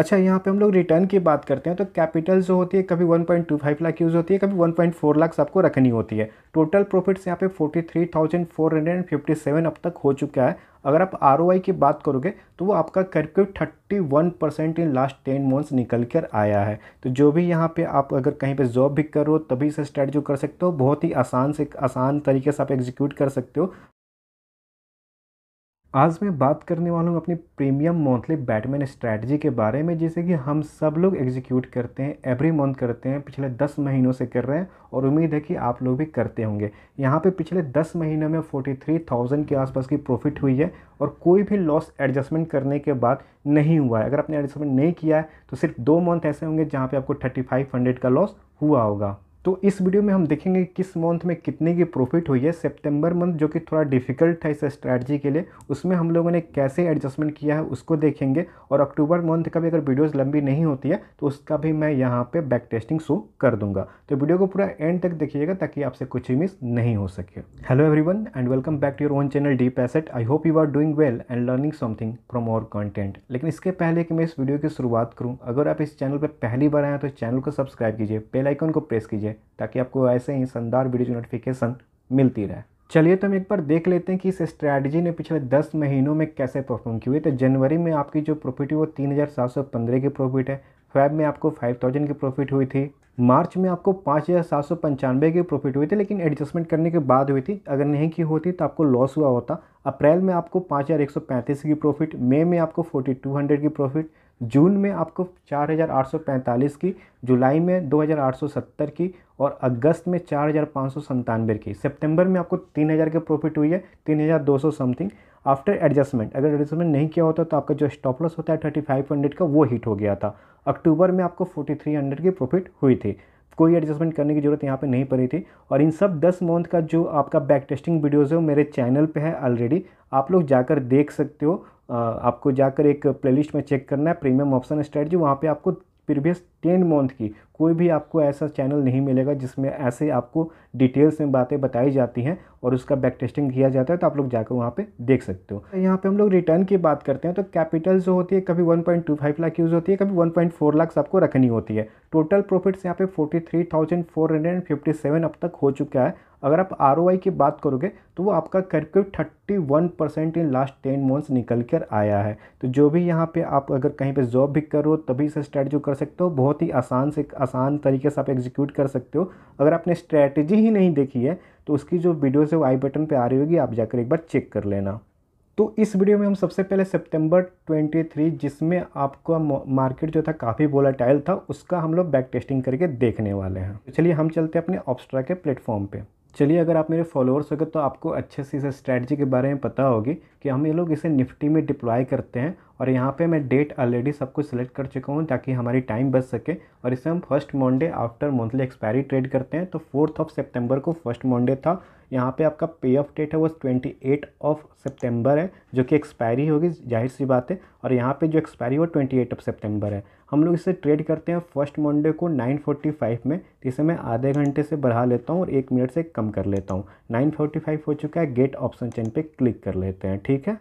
अच्छा यहाँ पे हम लोग रिटर्न की बात करते हैं तो कैपिटल जो होती है कभी 1.25 लाख यूज़ होती है कभी 1.4 लाख आपको रखनी होती है टोटल प्रॉफिट्स यहाँ पे 43,457 अब तक हो चुका है अगर आप आर की बात करोगे तो वो आपका करके thirty one percent in last ten months निकल कर आया है तो जो भी यहाँ पे आप अगर कहीं पे जॉब भी करो तभी इसे स्ट्रेटजी कर सकते हो बहुत ही आसान से आसान तरीके से आप एग्जीक्यूट कर सकते हो आज मैं बात करने वाला हूँ अपनी प्रीमियम मंथली बैटमैन स्ट्रैटी के बारे में जिसे कि हम सब लोग एग्जीक्यूट करते हैं एवरी मंथ करते हैं पिछले दस महीनों से कर रहे हैं और उम्मीद है कि आप लोग भी करते होंगे यहाँ पे पिछले दस महीने में फोर्टी थ्री थाउजेंड के आसपास की प्रॉफिट हुई है और कोई भी लॉस एडजस्टमेंट करने के बाद नहीं हुआ है अगर आपने एडजस्टमेंट नहीं किया है तो सिर्फ दो मंथ ऐसे होंगे जहाँ पर आपको थर्टी फाइव हंड्रेड का लॉस हुआ होगा तो इस वीडियो में हम देखेंगे किस मंथ में कितने की प्रॉफिट हुई है सितंबर मंथ जो कि थोड़ा डिफिकल्ट था इस स्ट्रैटी के लिए उसमें हम लोगों ने कैसे एडजस्टमेंट किया है उसको देखेंगे और अक्टूबर मंथ का भी अगर वीडियोस लंबी नहीं होती है तो उसका भी मैं यहाँ पे बैक टेस्टिंग शो कर दूंगा तो वीडियो को पूरा एंड तक देखिएगा ताकि आपसे कुछ ही मिस नहीं हो सके hello every and welcome back to your own channel deep asset I hope you are doing well and learning something from our content लेकिन इसके पहले कि मैं इस वीडियो की शुरुआत करूँ अगर आप इस चैनल पर पहली बार आए तो चैनल को सब्सक्राइब कीजिए बेलाइकन को प्रेस कीजिए कीजिए ताकि आपको ऐसे ही शानदार वीडियो की नोटिफिकेशन मिलती रहे चलिए तो हम एक बार देख लेते हैं कि इस स्ट्रैटेजी ने पिछले 10 महीनों में कैसे परफॉर्म की हुई तो जनवरी में आपकी जो प्रॉफिट है वो 3715 की प्रॉफिट है फेब में आपको 5000 की प्रॉफिट हुई थी मार्च में आपको पाँच हज़ार सात सौ पंचानवे की प्रॉफिट हुई थी लेकिन एडजस्टमेंट करने के बाद हुई थी अगर नहीं की होती तो आपको लॉस हुआ होता अप्रैल में आपको पाँच हज़ार एक सौ पैंतीस की प्रॉफिट मई में आपको फोर्टी टू हंड्रेड की प्रॉफिट जून में आपको 4,845 की जुलाई में 2,870 की और अगस्त में चार हज़ार की सितंबर में आपको 3,000 की प्रॉफिट हुई है 3,200 समथिंग आफ्टर एडजस्टमेंट अगर एडजस्टमेंट नहीं किया होता तो आपका जो स्टॉप लॉस होता है 3500 का वो हिट हो गया था अक्टूबर में आपको 4300 की प्रॉफिट हुई थी कोई एडजस्टमेंट करने की ज़रूरत यहाँ पे नहीं पड़ी थी और इन सब 10 मंथ का जो आपका बैक टेस्टिंग वीडियोज़ है वो मेरे चैनल पे है ऑलरेडी आप लोग जाकर देख सकते हो आपको जाकर एक प्लेलिस्ट में चेक करना है प्रीमियम ऑप्शन स्ट्रेटजी वहाँ पे आपको प्रीवियस टेन मंथ की कोई भी आपको ऐसा चैनल नहीं मिलेगा जिसमें ऐसे आपको डिटेल्स में बातें बताई जाती हैं और उसका बैक टेस्टिंग किया जाता है तो आप लोग जाकर वहाँ पे देख सकते हो यहाँ पे हम लोग रिटर्न की बात करते हैं तो कैपिटल जो होती है कभी 1.25 लाख यूज़ होती है कभी 1.4 लाख आपको रखनी होती है टोटल प्रॉफिट्स यहाँ पे 43,457 अब तक हो चुका है अगर आप आर की बात करोगे तो वो आपका करके thirty one percent in last ten months निकल कर आया है तो जो भी यहाँ पे आप अगर कहीं पे जॉब भी करो तभी से स्टार्ट जो कर सकते हो बहुत बहुत ही आसान से आसान तरीके से आप एग्जीक्यूट कर सकते हो अगर आपने स्ट्रैटेजी ही नहीं देखी है तो उसकी जो वीडियो से वो आई बटन पर आ रही होगी आप जाकर एक बार चेक कर लेना तो इस वीडियो में हम सबसे पहले सितंबर 23 जिसमें आपका मार्केट जो था काफ़ी बोलाटाइल था उसका हम लोग बैक टेस्टिंग करके देखने वाले हैं तो चलिए हम चलते हैं अपने ऑप्स्ट्रा के प्लेटफॉर्म पर चलिए अगर आप मेरे फॉलोअर्स होगे तो आपको अच्छे से इसे स्ट्रैटी के बारे में पता होगी कि हम ये लोग इसे निफ्टी में डिप्लॉय करते हैं और यहाँ पे मैं डेट ऑलरेडी सब कुछ सेलेक्ट कर चुका हूँ ताकि हमारी टाइम बच सके और इसे हम first Monday after monthly expiry trade करते हैं तो फोर्थ ऑफ सेप्टेम्बर को फर्स्ट मंडे था यहाँ पे आपका पे ऑफ डेट है वो ट्वेंटी एट ऑफ सितंबर है जो कि एक्सपायरी होगी जाहिर सी बात है और यहाँ पे जो एक्सपायरी वो ट्वेंटी एट ऑफ सितंबर है हम लोग इसे ट्रेड करते हैं फर्स्ट मंडे को नाइन फोर्टी फाइव में जिसे मैं आधे घंटे से बढ़ा लेता हूँ और एक मिनट से कम कर लेता हूँ नाइन फोर्टी फाइव हो चुका है गेट ऑप्शन चेन पर क्लिक कर लेते हैं ठीक है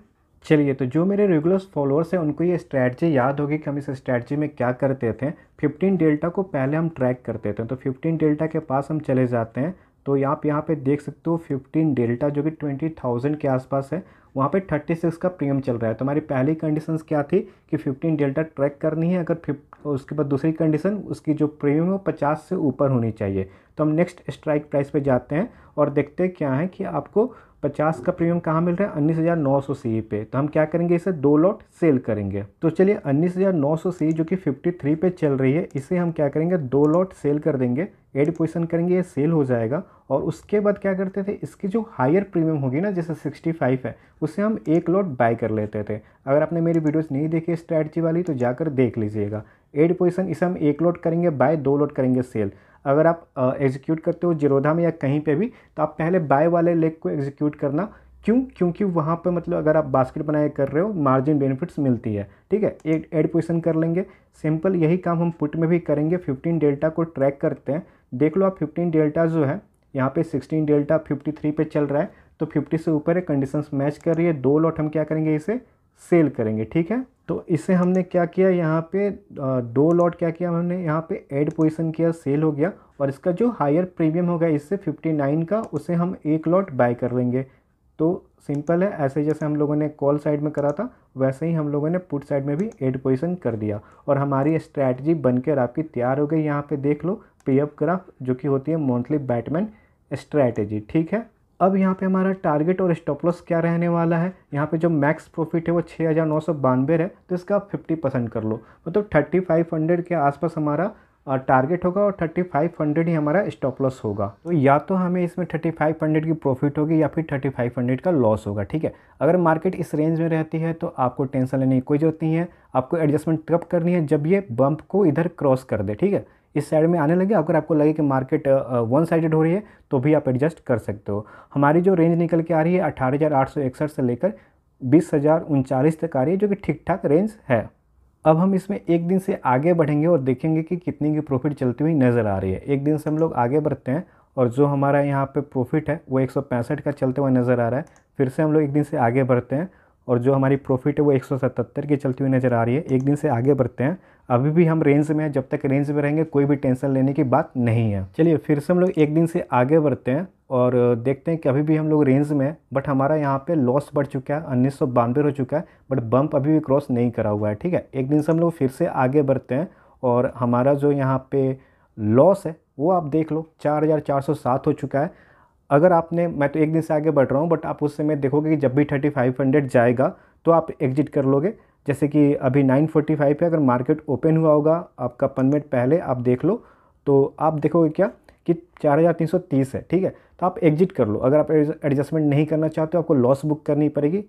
चलिए तो जो मेरे रेगुलर फॉलोअर्स हैं उनको ये स्ट्रैटी याद होगी कि हम इस स्ट्रैटी में क्या करते थे 15 डेल्टा को पहले हम ट्रैक करते थे तो 15 डेल्टा के पास हम चले जाते हैं तो यहाँ आप यहाँ पे देख सकते हो फिफ्टीन डेल्टा जो कि ट्वेंटी थाउजेंड के आसपास है वहाँ पे थर्टी सिक्स का प्रीमियम चल रहा है तो हमारी पहली कंडीशन क्या थी कि फिफ्टीन डेल्टा ट्रैक करनी है अगर उसके बाद दूसरी कंडीशन उसकी जो प्रीमियम है वो पचास से ऊपर होनी चाहिए तो हम नेक्स्ट स्ट्राइक प्राइस पर जाते हैं और देखते हैं क्या है कि आपको पचास का प्रीमियम कहाँ मिल रहा है उन्नीस हज़ार नौ सौ सी पे तो हम क्या करेंगे इसे दो लॉट सेल करेंगे तो चलिए उन्नीस हज़ार नौ सौ सी जो कि फिफ्टी थ्री पे चल रही है इसे हम क्या करेंगे दो लॉट सेल कर देंगे एड पोजिशन करेंगे ये सेल हो जाएगा और उसके बाद क्या करते थे इसकी जो हायर प्रीमियम होगी ना जैसे सिक्सटी फाइव है उसे हम एक लॉट बाय कर लेते थे अगर आपने मेरी वीडियोज़ नहीं देखी स्ट्रैटी वाली तो जाकर देख लीजिएगा एड पोजिशन इसे हम एक लॉट करेंगे बाय दो लॉट करेंगे सेल अगर आप एग्जीक्यूट करते हो जिरोधा में या कहीं पे भी तो आप पहले बाय वाले लेग को एग्जीक्यूट करना क्यों क्योंकि वहाँ पे मतलब अगर आप बास्केट बनाए कर रहे हो मार्जिन बेनिफिट्स मिलती है ठीक है एक एड पोजिशन कर लेंगे सिंपल यही काम हम पुट में भी करेंगे 15 डेल्टा को ट्रैक करते हैं देख लो आप 15 डेल्टा जो है यहाँ पे 16 डेल्टा 53 पे चल रहा है तो 50 से ऊपर है कंडीशंस मैच कर रही है दो लॉट हम क्या करेंगे इसे सेल करेंगे ठीक है तो इससे हमने क्या किया यहाँ पे दो लॉट क्या किया हमने यहाँ पे एड पोजिशन किया सेल हो गया और इसका जो हायर प्रीमियम होगा इससे 59 का उसे हम एक लॉट बाय कर लेंगे तो सिंपल है ऐसे जैसे हम लोगों ने कॉल साइड में करा था वैसे ही हम लोगों ने पुट साइड में भी एड पोजिशन कर दिया और हमारी स्ट्रैटेजी बनकर आपकी तैयार हो गई यहाँ पर देख लो पे अप ग्राफ जो कि होती है मंथली बैटमैन स्ट्रैटेजी ठीक है अब यहाँ पे हमारा टारगेट और स्टॉप लॉस क्या रहने वाला है यहाँ पे जो मैक्स प्रॉफिट है वो छः हज़ार नौ सौ बानवे है तो इसका आप फिफ्टी परसेंट कर लो मतलब थर्टी फाइव हंड्रेड के आसपास हमारा टारगेट होगा और थर्टी फाइव हंड्रेड ही हमारा स्टॉप लॉस होगा तो या तो हमें इसमें थर्टी फाइव हंड्रेड की प्रॉफिट होगी या फिर थर्टी फाइव हंड्रेड का लॉस होगा ठीक है अगर मार्केट इस रेंज में रहती है तो आपको टेंशन लेने की कोई जरूरत नहीं है आपको एडजस्टमेंट तब करनी है जब ये बम्प को इधर क्रॉस कर दे ठीक है इस साइड में आने लगे अगर आपको लगे कि मार्केट वन साइडेड हो रही है तो भी आप एडजस्ट कर सकते हो हमारी जो रेंज निकल के आ रही है अठारह से लेकर बीस तक आ रही है जो कि ठीक ठाक रेंज है अब हम इसमें एक दिन से आगे बढ़ेंगे और देखेंगे कि कितनी की प्रॉफिट चलती हुई नज़र आ रही है एक दिन से हम लोग आगे बढ़ते हैं और जो हमारा यहाँ पे प्रॉफिट है वो एक का चलते हुआ नज़र आ रहा है फिर से हम लोग एक दिन से आगे बढ़ते हैं और जो हमारी प्रॉफिट है वो सतहत्तर की चलती हुई नज़र आ रही है एक दिन से आगे बढ़ते हैं अभी भी हम रेंज में हैं जब तक रेंज में रहेंगे कोई भी टेंशन लेने की बात नहीं है चलिए फिर से हम लोग एक दिन से आगे बढ़ते हैं और देखते हैं कि अभी भी हम लोग रेंज में हैं बट हमारा यहाँ पे लॉस बढ़ चुका है उन्नीस सौ हो चुका है बट बम्प अभी भी क्रॉस नहीं करा हुआ है ठीक है एक दिन से हम लोग फिर से आगे बढ़ते हैं और हमारा जो यहाँ पे लॉस है वो आप देख लो चार हो चुका है अगर आपने मैं तो एक दिन से आगे बढ़ रहा हूँ बट आप उस समय देखोगे कि जब भी थर्टी जाएगा तो आप एग्जिट कर लोगे जैसे कि अभी 9:45 है अगर मार्केट ओपन हुआ होगा आपका पन मिनट पहले आप देख लो तो आप देखोगे क्या कि 4330 है ठीक है तो आप एग्जिट कर लो अगर आप एडजस्टमेंट नहीं करना चाहते हो आपको लॉस बुक करनी पड़ेगी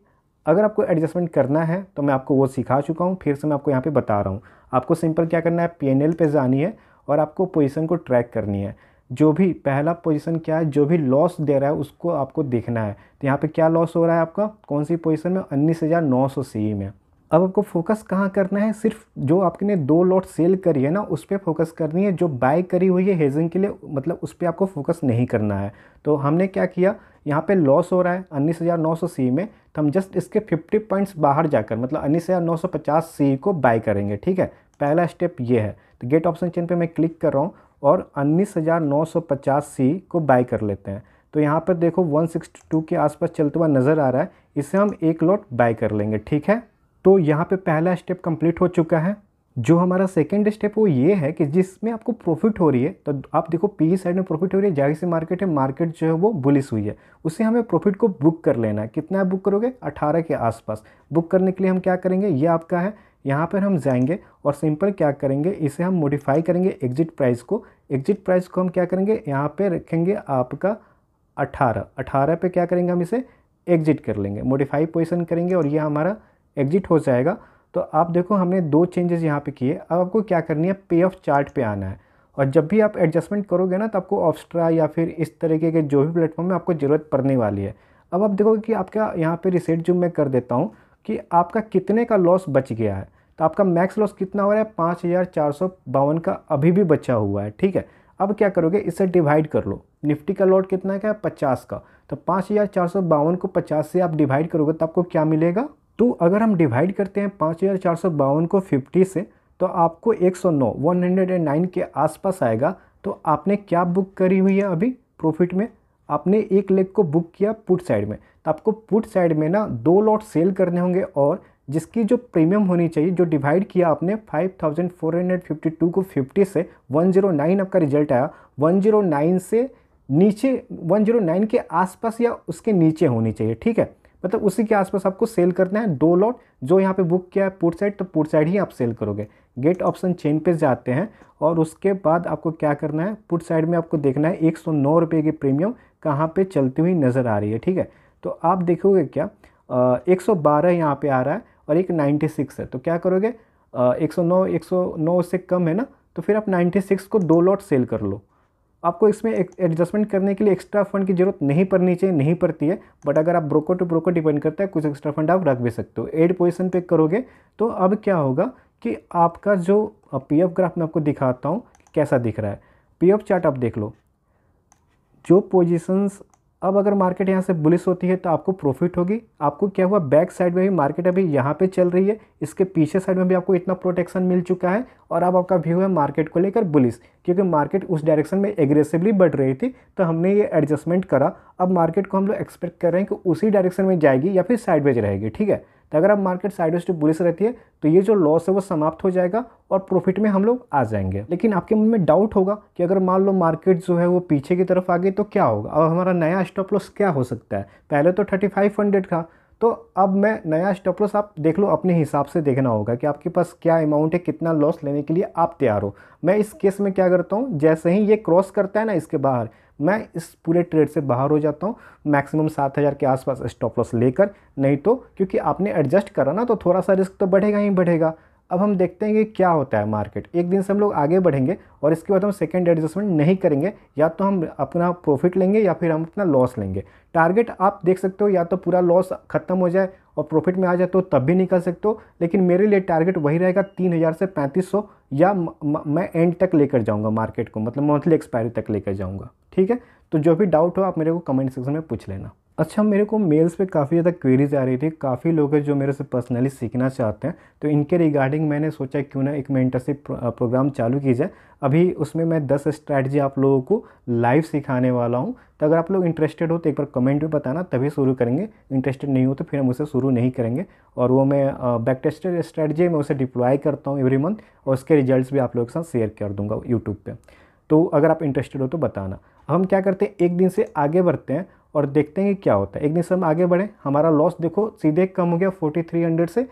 अगर आपको एडजस्टमेंट करना है तो मैं आपको वो सिखा चुका हूँ फिर से मैं आपको यहाँ पर बता रहा हूँ आपको सिंपल क्या करना है पी एन पे जानी है और आपको पोजिशन को ट्रैक करनी है जो भी पहला पोजीशन क्या है जो भी लॉस दे रहा है उसको आपको देखना है तो यहाँ पे क्या लॉस हो रहा है आपका कौन सी पोजीशन में उन्नीस हज़ार नौ सौ सी में अब आपको फोकस कहाँ करना है सिर्फ जो आपने दो लॉट सेल करी है ना उस पर फोकस करनी है जो बाय करी हुई है हेजिंग के लिए मतलब उस पर आपको फोकस नहीं करना है तो हमने क्या किया यहाँ पे लॉस हो रहा है उन्नीस हज़ार नौ सौ सी में तो हम जस्ट इसके फिफ्टी पॉइंट्स बाहर जाकर मतलब उन्नीस हज़ार नौ सौ पचास सी को बाय करेंगे ठीक है पहला स्टेप ये है तो गेट ऑप्शन चेन पर मैं क्लिक कर रहा हूँ और उन्नीस हज़ार नौ सौ पचास सी को बाय कर लेते हैं तो यहाँ पर देखो टू के आसपास चलते हुआ नज़र आ रहा है इसे हम एक लॉट बाय कर लेंगे ठीक है तो यहाँ पे पहला स्टेप कंप्लीट हो चुका है जो हमारा सेकेंड स्टेप वो ये है कि जिसमें आपको प्रॉफिट हो रही है तो आप देखो पी साइड में प्रॉफिट हो रही है जाहिर सी मार्केट है मार्केट जो है वो बुलिस हुई है उससे हमें प्रॉफिट को बुक कर लेना है कितना बुक करोगे 18 के आसपास बुक करने के लिए हम क्या करेंगे ये आपका है यहाँ पर हम जाएंगे और सिंपल क्या करेंगे इसे हम मोडिफाई करेंगे एग्जिट प्राइस को एग्जिट प्राइस को हम क्या करेंगे यहाँ पर रखेंगे आपका अठारह अठारह पर क्या करेंगे हम इसे एग्जिट कर लेंगे मोडिफाई पोजिशन करेंगे और ये हमारा एग्जिट हो जाएगा तो आप देखो हमने दो चेंजेस यहाँ पे किए अब आपको क्या करनी है पे ऑफ चार्ट पे आना है और जब भी आप एडजस्टमेंट करोगे ना तो आपको ऑप्स्ट्रा या फिर इस तरीके के जो भी प्लेटफॉर्म में आपको ज़रूरत पड़ने वाली है अब आप देखोगे कि आपका यहाँ पे रिसेट जो मैं कर देता हूँ कि आपका कितने का लॉस बच गया है तो आपका मैक्स लॉस कितना हो रहा है पाँच हज़ार चार सौ बावन का अभी भी बचा हुआ है ठीक है अब क्या करोगे इससे डिवाइड कर लो निफ्टी का लॉट कितना का है पचास का तो पाँच हज़ार चार सौ बावन को पचास से आप डिवाइड करोगे तो आपको क्या मिलेगा तो अगर हम डिवाइड करते हैं पाँच हज़ार चार सौ बावन को फिफ्टी से तो आपको एक सौ नौ वन हंड्रेड एंड नाइन के आसपास आएगा तो आपने क्या बुक करी हुई है अभी प्रॉफिट में आपने एक लेग को बुक किया पुट साइड में तो आपको पुट साइड में ना दो लॉट सेल करने होंगे और जिसकी जो प्रीमियम होनी चाहिए जो डिवाइड किया आपने 5452 को 50 से 109 आपका रिजल्ट आया 109 से नीचे 109 के आसपास या उसके नीचे होनी चाहिए ठीक है मतलब उसी के आसपास आपको सेल करना है दो लॉट जो यहाँ पे बुक किया है पुट साइड तो पुट साइड ही आप सेल करोगे गेट ऑप्शन चेन पे जाते हैं और उसके बाद आपको क्या करना है पुट साइड में आपको देखना है एक सौ नौ रुपये की प्रीमियम कहाँ पे चलती हुई नज़र आ रही है ठीक है तो आप देखोगे क्या एक सौ बारह यहाँ पर आ रहा है और एक नाइन्टी सिक्स है तो क्या करोगे एक सौ नौ एक सौ नौ से कम है ना तो फिर आप नाइन्टी सिक्स को दो लॉट सेल कर लो आपको इसमें एडजस्टमेंट करने के लिए एक्स्ट्रा फंड की जरूरत नहीं पड़नी चाहिए नहीं पड़ती है बट अगर आप ब्रोकर टू ब्रोकर डिपेंड करता है कुछ एक्स्ट्रा फंड आप रख भी सकते हो एड पोजिशन पे करोगे तो अब क्या होगा कि आपका जो पी एफ ग्राफ मैं आपको दिखाता हूँ कैसा दिख रहा है पी एफ चार्ट आप देख लो जो पोजिशंस अब अगर मार्केट यहाँ से बुलिस होती है तो आपको प्रॉफिट होगी आपको क्या हुआ बैक साइड में भी मार्केट अभी यहाँ पे चल रही है इसके पीछे साइड में भी आपको इतना प्रोटेक्शन मिल चुका है और अब आपका व्यू है मार्केट को लेकर बुलिस क्योंकि मार्केट उस डायरेक्शन में एग्रेसिवली बढ़ रही थी तो हमने ये एडजस्टमेंट करा अब मार्केट को हम लोग एक्सपेक्ट कर रहे हैं कि उसी डायरेक्शन में जाएगी या फिर साइडवेज रहेगी ठीक है तो अगर आप मार्केट साइड स्टेप बुलिस से रहती है तो ये जो लॉस है वो समाप्त हो जाएगा और प्रॉफिट में हम लोग आ जाएंगे लेकिन आपके मन में डाउट होगा कि अगर मान लो मार्केट जो है वो पीछे की तरफ आ गई तो क्या होगा अब हमारा नया स्टॉप लॉस क्या हो सकता है पहले तो थर्टी फाइव हंड्रेड था तो अब मैं नया स्टॉप लॉस आप देख लो अपने हिसाब से देखना होगा कि आपके पास क्या अमाउंट है कितना लॉस लेने के लिए आप तैयार हो मैं इस केस में क्या करता हूँ जैसे ही ये क्रॉस करता है ना इसके बाहर मैं इस पूरे ट्रेड से बाहर हो जाता हूँ मैक्सिमम सात हज़ार के आसपास स्टॉप लॉस लेकर नहीं तो क्योंकि आपने एडजस्ट करा ना तो थोड़ा सा रिस्क तो बढ़ेगा ही बढ़ेगा अब हम देखते हैं कि क्या होता है मार्केट एक दिन से हम लोग आगे बढ़ेंगे और इसके बाद हम सेकेंड एडजस्टमेंट नहीं करेंगे या तो हम अपना प्रॉफिट लेंगे या फिर हम अपना लॉस लेंगे टारगेट आप देख सकते हो या तो पूरा लॉस खत्म हो जाए और प्रॉफिट में आ जाए तो तब भी निकल सकते हो लेकिन मेरे लिए टारगेट वही रहेगा तीन हज़ार से पैंतीस सौ या मैं एंड तक लेकर जाऊँगा मार्केट को मतलब मंथली एक्सपायरी तक लेकर जाऊँगा ठीक है तो जो भी डाउट हो आप मेरे को कमेंट सेक्शन में पूछ लेना अच्छा मेरे को मेल्स पे काफ़ी ज़्यादा क्वेरीज आ रही थी काफ़ी लोग हैं जो मेरे से पर्सनली सीखना चाहते हैं तो इनके रिगार्डिंग मैंने सोचा क्यों ना एक मेंटरशिप प्रोग्राम चालू की जाए अभी उसमें मैं दस स्ट्रैटी आप लोगों को लाइव सिखाने वाला हूँ तो अगर आप लोग इंटरेस्टेड हो तो एक बार कमेंट में बताना तभी शुरू करेंगे इंटरेस्टेड नहीं हो तो फिर हम उसे शुरू नहीं करेंगे और वो मैं बैक टेस्टेड स्ट्रैटी मैं उसे डिप्लॉय करता हूँ एवरी मंथ और उसके रिजल्ट भी आप लोगों के साथ शेयर कर दूँगा यूट्यूब पर तो अगर आप इंटरेस्टेड हो तो बताना हम क्या करते हैं एक दिन से आगे बढ़ते हैं और देखते हैं कि क्या होता है एक दिन से हम आगे बढ़े हमारा लॉस देखो सीधे कम हो गया फोर्टी थ्री हंड्रेड से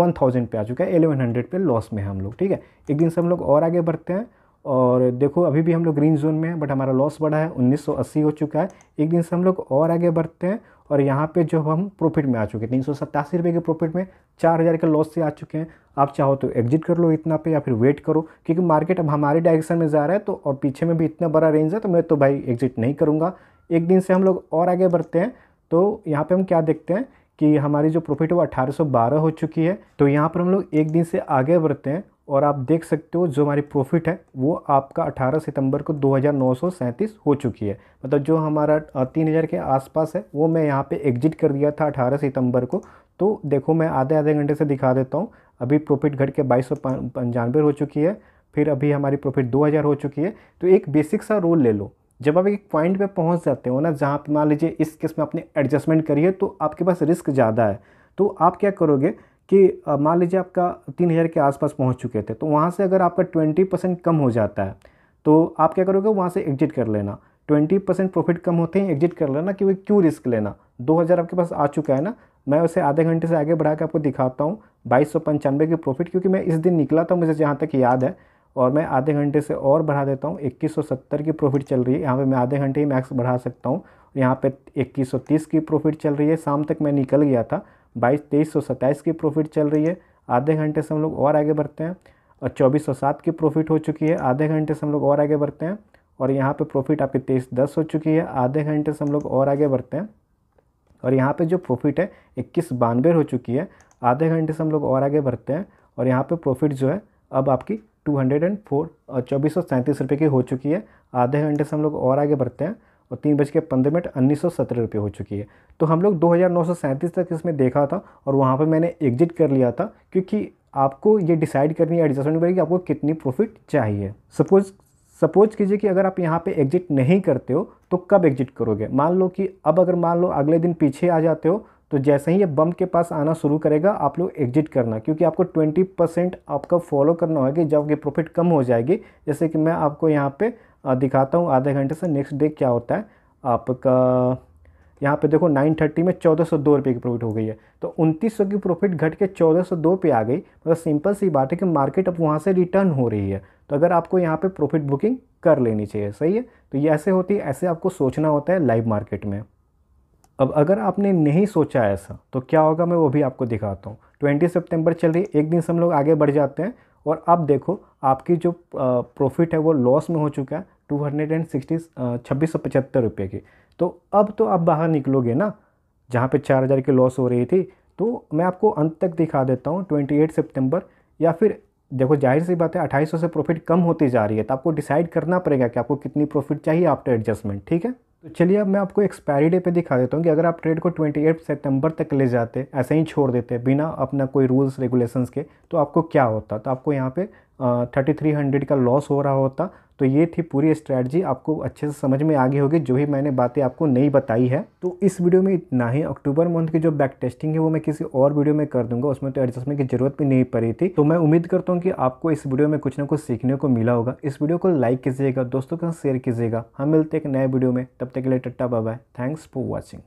वन थाउजेंड पे आ चुका है एलेवन हंड्रेड पे लॉस में हम लोग ठीक है एक दिन से हम लोग और आगे बढ़ते हैं और देखो अभी भी हम लोग ग्रीन जोन में हैं बट हमारा लॉस बढ़ा है 1980 हो चुका है एक दिन से हम लोग और आगे बढ़ते हैं और यहाँ पे जो हम प्रॉफिट में आ चुके हैं तीन सौ सत्तासी रुपये के प्रॉफिट में चार हज़ार के लॉस से आ चुके हैं आप चाहो तो एग्जिट कर लो इतना पे या फिर वेट करो क्योंकि मार्केट अब हमारे डायरेक्शन में जा रहा है तो और पीछे में भी इतना बड़ा रेंज है तो मैं तो भाई एग्जिट नहीं करूँगा एक दिन से हम लोग और आगे बढ़ते हैं तो यहाँ पर हम क्या देखते हैं कि हमारी जो प्रॉफिट है वो अठारह हो चुकी है तो यहाँ पर हम लोग एक दिन से आगे बढ़ते हैं और आप देख सकते हो जो हमारी प्रॉफिट है वो आपका 18 सितंबर को दो हो चुकी है मतलब जो हमारा 3000 के आसपास है वो मैं यहाँ पे एग्जिट कर दिया था 18 सितंबर को तो देखो मैं आधे आधे घंटे से दिखा देता हूँ अभी प्रॉफिट घट के बाईस सौ हो चुकी है फिर अभी हमारी प्रॉफिट 2000 हो चुकी है तो एक बेसिक सा रोल ले लो जब आप एक पॉइंट पे पहुंच जाते हो ना जहाँ मान लीजिए इस केस में आपने एडजस्टमेंट करी है तो आपके पास रिस्क ज़्यादा है तो आप क्या करोगे कि मान लीजिए आपका तीन हज़ार के आसपास पहुंच चुके थे तो वहाँ से अगर आपका ट्वेंटी परसेंट कम हो जाता है तो आप क्या करोगे वहाँ से एग्जिट कर लेना ट्वेंटी परसेंट प्रॉफिट कम होते हैं एग्जिट कर लेना कि वो क्यों रिस्क लेना दो हज़ार आपके पास आ चुका है ना मैं उसे आधे घंटे से आगे बढ़ा के आपको दिखाता हूँ बाईस सौ पंचानवे की प्रॉफिट क्योंकि मैं इस दिन निकला था मुझे जहाँ तक याद है और मैं आधे घंटे से और बढ़ा देता हूँ इक्कीस सौ सत्तर की प्रॉफिट चल रही है यहाँ पर मैं आधे घंटे ही मैक्स बढ़ा सकता हूँ यहाँ पर इक्कीस सौ तीस की प्रॉफिट चल रही है शाम तक मैं निकल गया था बाईस तेईस सौ सत्ताईस की प्रॉफिट चल रही है आधे घंटे से हम लोग और आगे बढ़ते हैं और चौबीस सौ सात की प्रॉफिट हो चुकी है आधे घंटे से हम लोग और आगे बढ़ते हैं और यहाँ पे प्रॉफिट आपकी तेईस दस हो चुकी है आधे घंटे से हम लोग और आगे बढ़ते हैं और यहाँ पे जो प्रॉफिट है इक्कीस बानवे हो चुकी है आधे घंटे से हम लोग और आगे बढ़ते हैं और यहाँ पे प्रॉफिट जो है अब आपकी टू हंड्रेड एंड फोर चौबीस सौ सैंतीस रुपये की हो चुकी है आधे घंटे से हम लोग और आगे बढ़ते हैं और तीन बज के पंद्रह मिनट उन्नीस सौ सत्रह रुपये हो चुकी है तो हम लोग दो हज़ार नौ सौ सैंतीस तक इसमें देखा था और वहाँ पर मैंने एग्जिट कर लिया था क्योंकि आपको ये डिसाइड करनी है एडजस्टमेंट करेगी आपको कितनी प्रॉफिट चाहिए सपोज़ सपोज कीजिए कि अगर आप यहाँ पे एग्जिट नहीं करते हो तो कब एग्जिट करोगे मान लो कि अब अगर मान लो अगले दिन पीछे आ जाते हो तो जैसे ही ये बम के पास आना शुरू करेगा आप लोग एग्जिट करना क्योंकि आपको 20 परसेंट आपका फॉलो करना होगा जब ये प्रॉफिट कम हो जाएगी जैसे कि मैं आपको यहाँ पे दिखाता हूँ आधे घंटे से नेक्स्ट डे क्या होता है आपका यहाँ पे देखो 930 में चौदह सौ दो रुपये की प्रॉफिट हो गई है तो उनतीस सौ की प्रॉफिट घट के चौदह सौ दो पे आ गई मतलब तो सिंपल सी बात है कि मार्केट अब वहाँ से रिटर्न हो रही है तो अगर आपको यहाँ पे प्रॉफिट बुकिंग कर लेनी चाहिए सही है तो ये ऐसे होती है ऐसे आपको सोचना होता है लाइव मार्केट में अब अगर आपने नहीं सोचा ऐसा तो क्या होगा मैं वो भी आपको दिखाता हूँ ट्वेंटी सेप्टेम्बर चल रही है एक दिन से हम लोग आगे बढ़ जाते हैं और अब देखो आपकी जो प्रॉफिट है वो लॉस में हो चुका है टू हंड्रेड एंड सिक्सटी छब्बीस सौ पचहत्तर रुपये की तो अब तो आप बाहर निकलोगे ना जहाँ पे चार हज़ार की लॉस हो रही थी तो मैं आपको अंत तक दिखा देता हूँ ट्वेंटी एट सेप्टेम्बर या फिर देखो जाहिर सी बात है अट्ठाईस सौ से प्रॉफिट कम होती जा रही है तो आपको डिसाइड करना पड़ेगा कि आपको कितनी प्रॉफिट चाहिए आफ्टर एडजस्टमेंट ठीक है तो चलिए अब मैं आपको एक्सपायरी डे पे दिखा देता हूँ कि अगर आप ट्रेड को ट्वेंटी एट सितंबर तक ले जाते ऐसे ही छोड़ देते बिना अपना कोई रूल्स रेगुलेशंस के तो आपको क्या होता तो आपको यहाँ पे थर्टी थ्री हंड्रेड का लॉस हो रहा होता तो ये थी पूरी स्ट्रैटजी आपको अच्छे से समझ में आगे होगी जो भी मैंने बातें आपको नहीं बताई है तो इस वीडियो में इतना ही अक्टूबर मंथ की जो बैक टेस्टिंग है वो मैं किसी और वीडियो में कर दूंगा उसमें तो एडजस्टमेंट की जरूरत भी नहीं पड़ी थी तो मैं उम्मीद करता हूँ कि आपको इस वीडियो में कुछ ना कुछ सीखने को मिला होगा इस वीडियो को लाइक कीजिएगा दोस्तों के साथ शेयर कीजिएगा हम मिलते हैं एक नए वीडियो में तब तक के लिए टट्टा बाबा थैंक्स फॉर वॉचिंग